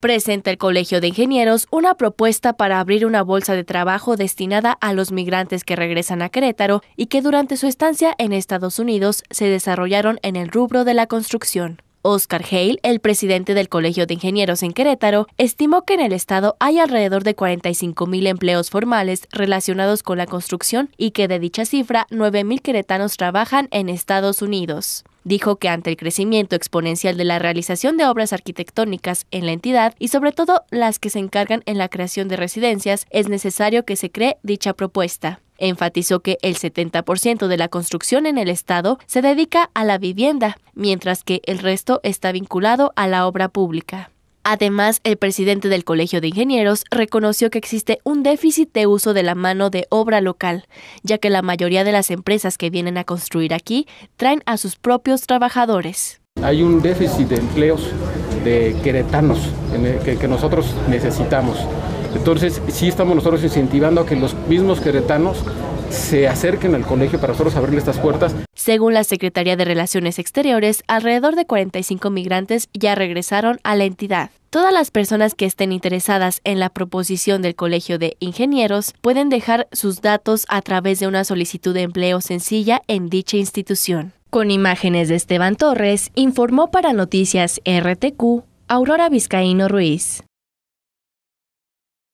presenta el Colegio de Ingenieros una propuesta para abrir una bolsa de trabajo destinada a los migrantes que regresan a Querétaro y que durante su estancia en Estados Unidos se desarrollaron en el rubro de la construcción. Oscar Hale, el presidente del Colegio de Ingenieros en Querétaro, estimó que en el estado hay alrededor de 45.000 empleos formales relacionados con la construcción y que de dicha cifra, 9.000 mil queretanos trabajan en Estados Unidos. Dijo que ante el crecimiento exponencial de la realización de obras arquitectónicas en la entidad y sobre todo las que se encargan en la creación de residencias, es necesario que se cree dicha propuesta. Enfatizó que el 70% de la construcción en el Estado se dedica a la vivienda, mientras que el resto está vinculado a la obra pública. Además, el presidente del Colegio de Ingenieros reconoció que existe un déficit de uso de la mano de obra local, ya que la mayoría de las empresas que vienen a construir aquí traen a sus propios trabajadores. Hay un déficit de empleos de queretanos que, nosotros necesitamos. Entonces, sí estamos nosotros incentivando a que los mismos queretanos se acerquen al colegio para nosotros abrirle estas puertas. Según la Secretaría de Relaciones Exteriores, alrededor de 45 migrantes ya regresaron a la entidad. Todas las personas que estén interesadas en la proposición del Colegio de Ingenieros pueden dejar sus datos a través de una solicitud de empleo sencilla en dicha institución. Con imágenes de Esteban Torres, informó para Noticias RTQ Aurora Vizcaíno Ruiz.